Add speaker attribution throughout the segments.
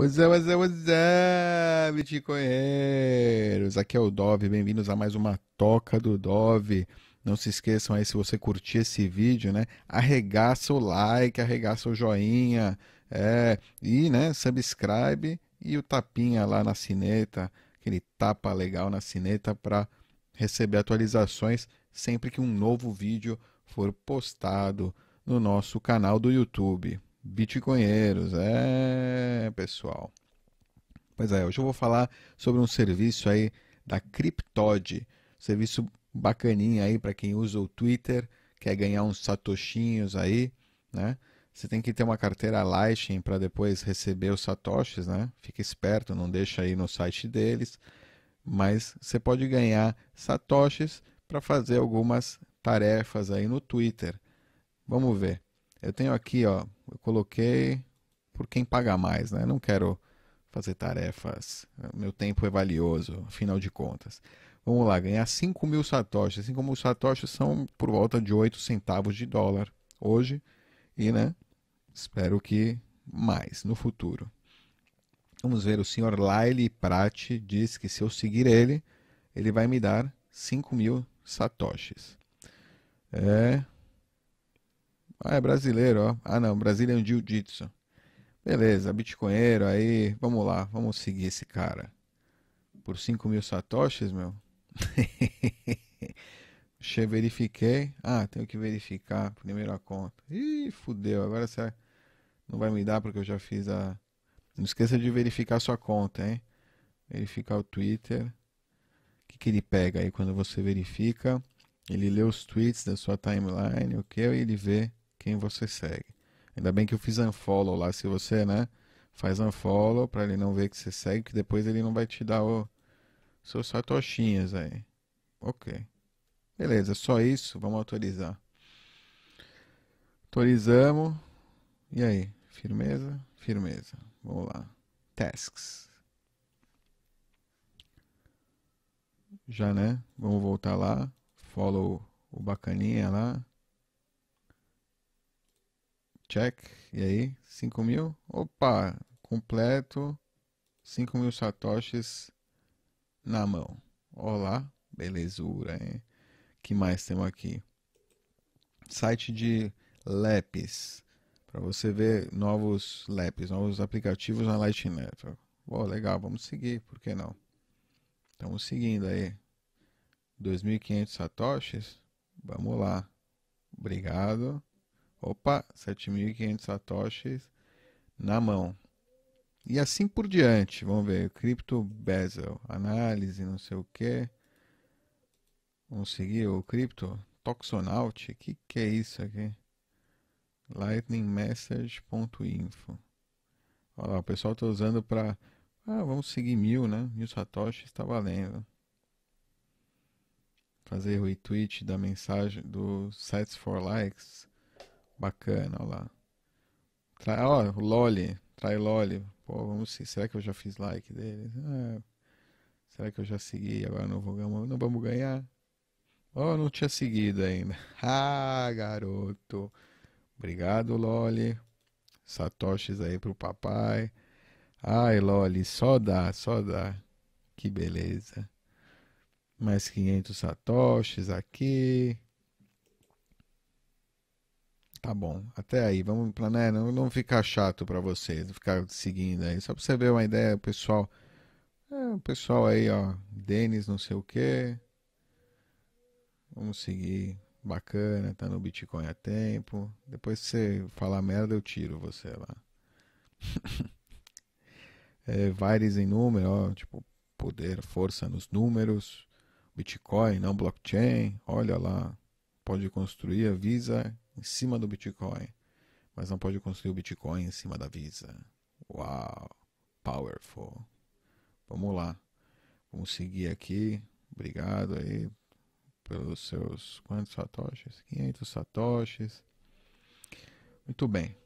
Speaker 1: What's up, what's up, what's up, Bitcoinheiros? Aqui é o Dove, bem-vindos a mais uma Toca do Dove. Não se esqueçam aí, se você curtir esse vídeo, né? Arregaça o like, arregaça o joinha, é, e, né, subscribe e o tapinha lá na sineta, aquele tapa legal na sineta para receber atualizações sempre que um novo vídeo for postado no nosso canal do YouTube. Bitcoinheiros, é pessoal. Pois é, hoje eu vou falar sobre um serviço aí da Cryptod, serviço bacaninha aí para quem usa o Twitter, quer ganhar uns satoshinhos aí, né? Você tem que ter uma carteira Lightning para depois receber os satoshis, né? Fica esperto, não deixa aí no site deles, mas você pode ganhar satoshis para fazer algumas tarefas aí no Twitter. Vamos ver. Eu tenho aqui, ó, eu coloquei por quem pagar mais, né? não quero fazer tarefas, meu tempo é valioso, afinal de contas. Vamos lá, ganhar 5 mil satoshis. Assim como os satoshis são por volta de 8 centavos de dólar hoje e, né, espero que mais no futuro. Vamos ver, o senhor Laile Prati diz que se eu seguir ele, ele vai me dar 5 mil satoshis. É, ah, é brasileiro, ó. Ah, não, Brazilian Jiu-Jitsu. Beleza, bitcoinheiro, aí, vamos lá, vamos seguir esse cara. Por 5 mil satoshis, meu? Verifiquei. Ah, tenho que verificar primeiro a conta. Ih, fudeu, agora você não vai me dar porque eu já fiz a... Não esqueça de verificar sua conta, hein? Verificar o Twitter. O que, que ele pega aí quando você verifica? Ele lê os tweets da sua timeline, o que? E ele vê quem você segue. Ainda bem que eu fiz unfollow lá, se você, né, faz unfollow para ele não ver que você segue, que depois ele não vai te dar o seus satoshinhas aí. OK. Beleza, só isso, vamos autorizar. Autorizamos. E aí? Firmeza? Firmeza. Vamos lá. Tasks. Já, né? Vamos voltar lá. Follow o bacaninha lá. Check. E aí? 5 mil? Opa! Completo. 5 mil satoshis na mão. Olá. Belezura, hein? que mais temos aqui? Site de LEPs. Para você ver novos LEPs, novos aplicativos na Lightning Network. Oh, legal, vamos seguir, por que não? Estamos seguindo aí. 2.500 satoshis? Vamos lá. Obrigado. Opa, 7.500 satoshis na mão. E assim por diante. Vamos ver. Crypto Bezel. Análise, não sei o que. Vamos seguir o Crypto Toxonaut. O que, que é isso aqui? lightningmessage.info Olha lá, o pessoal está usando para... Ah, vamos seguir mil, né? Mil satoshis está valendo. Fazer o retweet da mensagem do Sites for Likes. Bacana, olha lá. Tra... Ó, o Loli, trai Loli. Pô, vamos ver Será que eu já fiz like dele? Ah, será que eu já segui? Agora não, vou... não vamos ganhar? Ó, oh, não tinha seguido ainda. Ah, garoto. Obrigado, Loli. Satoshis aí pro papai. Ai, Loli, só dá, só dá. Que beleza. Mais 500 satoshis aqui. Tá bom, até aí. Vamos para né, não, não ficar chato para vocês, ficar seguindo aí. Só para você ver uma ideia, pessoal. É, o pessoal aí, ó, Denis, não sei o quê. Vamos seguir. Bacana, tá no Bitcoin há tempo. Depois que você falar merda, eu tiro você lá. é, vários em número, ó, tipo, poder, força nos números. Bitcoin, não blockchain. Olha lá. Pode construir, avisa em cima do Bitcoin, mas não pode construir o Bitcoin em cima da Visa. Uau, powerful. Vamos lá. Vamos seguir aqui. Obrigado aí pelos seus quantos satoshis? 500 satoshis. Muito bem.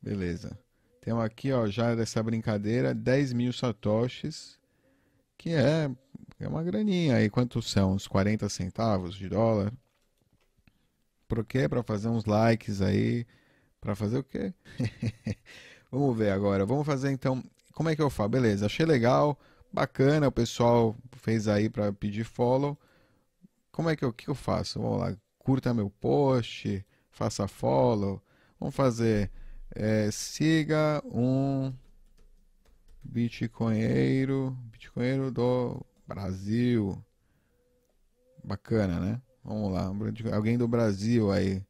Speaker 1: Beleza. Temos aqui, ó, já dessa brincadeira, 10 mil satoshis, que é, é uma graninha aí. Quantos são? Uns 40 centavos de dólar? para o quê? Para fazer uns likes aí. Para fazer o quê? Vamos ver agora. Vamos fazer então. Como é que eu faço? Beleza, achei legal, bacana. O pessoal fez aí para pedir follow. Como é que eu, que eu faço? Vamos lá. Curta meu post, faça follow. Vamos fazer. É, siga um bitcoinheiro, bitcoinheiro do Brasil. Bacana, né? Vamos lá, alguém do Brasil aí.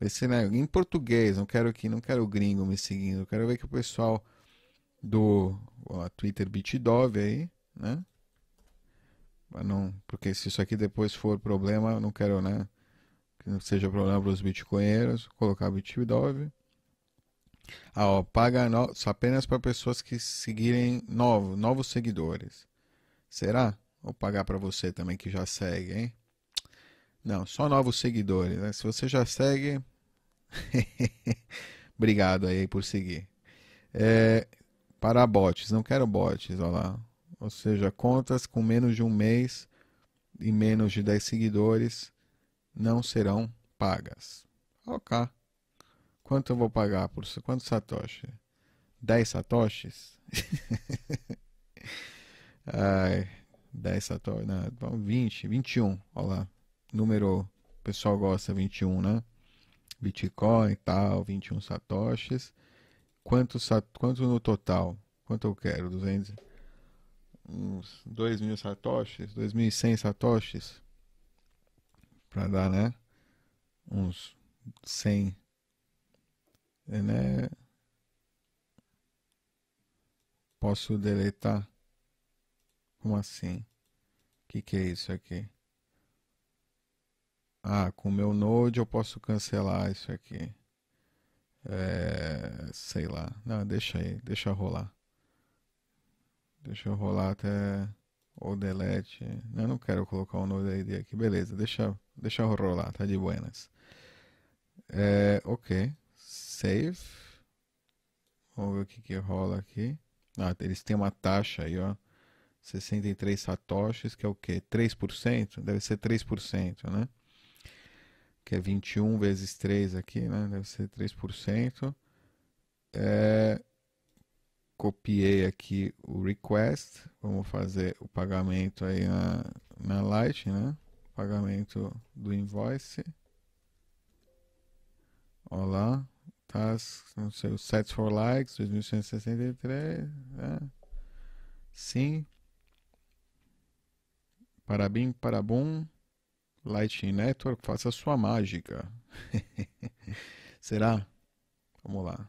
Speaker 1: Esse, né, em português, não quero aqui, não quero gringo me seguindo. Quero ver que o pessoal do ó, Twitter Bitdove aí, né? Não, porque se isso aqui depois for problema, não quero, né? Que não seja problema para os bitcoinheiros. Colocar Bitdove. Ah, ó, paga no, apenas para pessoas que seguirem novo, novos seguidores. Será? Vou pagar para você também que já segue, hein? Não, só novos seguidores. Né? Se você já segue, obrigado aí por seguir. É, para bots, não quero bots, olha lá. Ou seja, contas com menos de um mês e menos de 10 seguidores não serão pagas. Ok. Quanto eu vou pagar por isso? Quantos satoshi? 10 satoshis? Ai, 10 satoshis. 20, 21. Olha lá número, o pessoal gosta 21, né? Bitcoin e tal, 21 satoshis. Quanto, quanto no total? Quanto eu quero? 200, uns 2 mil satoshis, 2.100 satoshis? Pra dar, né? Uns 100, é, né? Posso deletar? Como assim? O que, que é isso aqui? Ah, com o meu Node eu posso cancelar isso aqui. É, sei lá. Não, deixa aí, deixa rolar. Deixa eu rolar até ou delete. Não, eu não quero colocar o Node ID aqui. Beleza, deixa, deixa rolar, tá de buenas. É, ok, save. Vamos ver o que, que rola aqui. Ah, eles têm uma taxa aí, ó. 63 satoshis, que é o quê? 3%? Deve ser 3%, né? que é 21 vezes 3 aqui, né? deve ser 3%. É, copiei aqui o request, vamos fazer o pagamento aí na, na Light, né? pagamento do invoice. Olá, task, não sei, o sets for likes, 2163, né? sim. Parabéns, parabum. Lightning Network, faça sua mágica. Será? Vamos lá.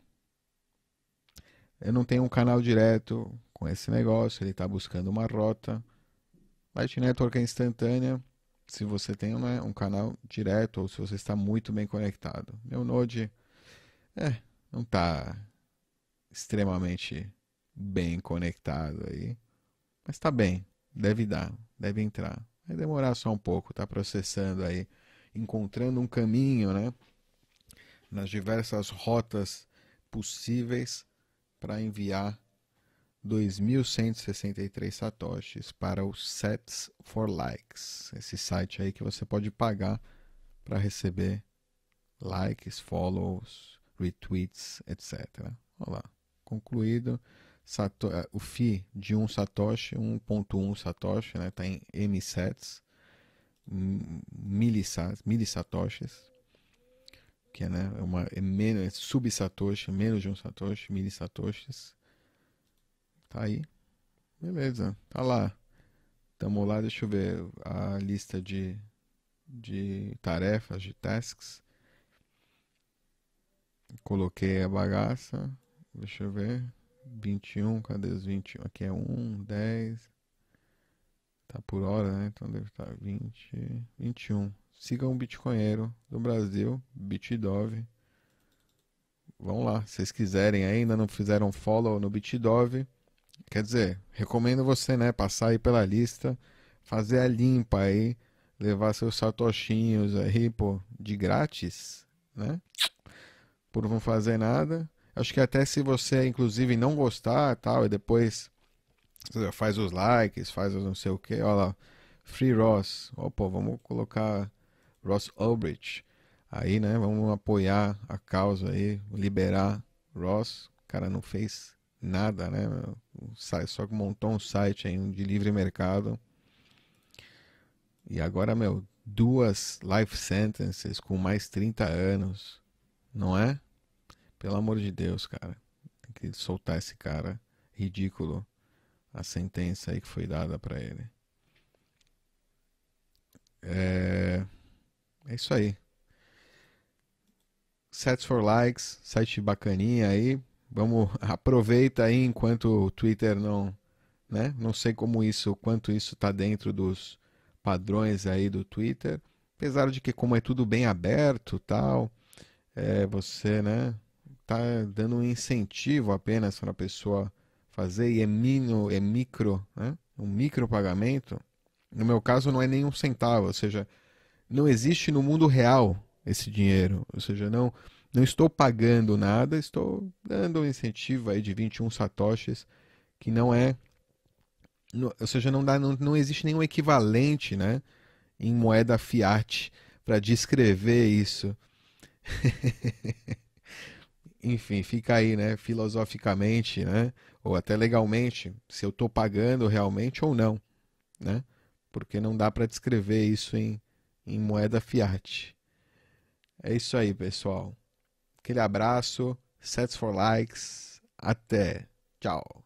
Speaker 1: Eu não tenho um canal direto com esse negócio, ele está buscando uma rota. Lightning Network é instantânea se você tem né, um canal direto ou se você está muito bem conectado. Meu Node é, não está extremamente bem conectado aí, mas está bem, deve dar, deve entrar. Vai demorar só um pouco, está processando aí, encontrando um caminho, né? Nas diversas rotas possíveis para enviar 2.163 satoshis para o Sets for Likes, esse site aí que você pode pagar para receber likes, follows, retweets, etc. Olha lá, concluído. Sato, é, o FI de um Satoshi, 1.1 Satoshi, né? Tá em M7s, milissatoshis, que é, né, é uma é menos é sub-satoshi, menos de um satoshi, milissatoshis. Tá aí. Beleza, tá lá. Tamo lá, deixa eu ver a lista de, de tarefas, de tasks. Coloquei a bagaça. Deixa eu ver. 21, cadê os 21? Aqui é 1, 10. Tá por hora, né? Então deve estar 20, 21. Siga um bitcoinheiro do Brasil, Bitdove. Vão lá, se vocês quiserem ainda não fizeram follow no Bitdove, quer dizer, recomendo você, né, passar aí pela lista, fazer a limpa aí, levar seus satoshinhos aí, pô, de grátis, né? Por não fazer nada. Acho que até se você, inclusive, não gostar tal, e depois faz os likes, faz não sei o que, olha lá, Free Ross, opa, vamos colocar Ross Ulbricht aí, né, vamos apoiar a causa aí, liberar Ross, o cara não fez nada, né, só montou um site aí de livre mercado, e agora, meu, duas life sentences com mais 30 anos, não é? Pelo amor de Deus, cara. Tem que soltar esse cara ridículo. A sentença aí que foi dada para ele. É... é isso aí. Sets for likes, site bacaninha aí. Vamos aproveita aí enquanto o Twitter não, né? Não sei como isso, quanto isso tá dentro dos padrões aí do Twitter, apesar de que como é tudo bem aberto, tal, é, você, né? está dando um incentivo apenas para a pessoa fazer e é mínimo, é micro, né? um micro pagamento. No meu caso, não é nenhum centavo, ou seja, não existe no mundo real esse dinheiro, ou seja, não não estou pagando nada, estou dando um incentivo aí de 21 satoshis, que não é. Não, ou seja, não, dá, não, não existe nenhum equivalente né, em moeda fiat para descrever isso. enfim, fica aí, né, filosoficamente, né, ou até legalmente, se eu estou pagando realmente ou não, né? Porque não dá para descrever isso em, em moeda fiat. É isso aí, pessoal. Aquele abraço, sets for likes, até. Tchau.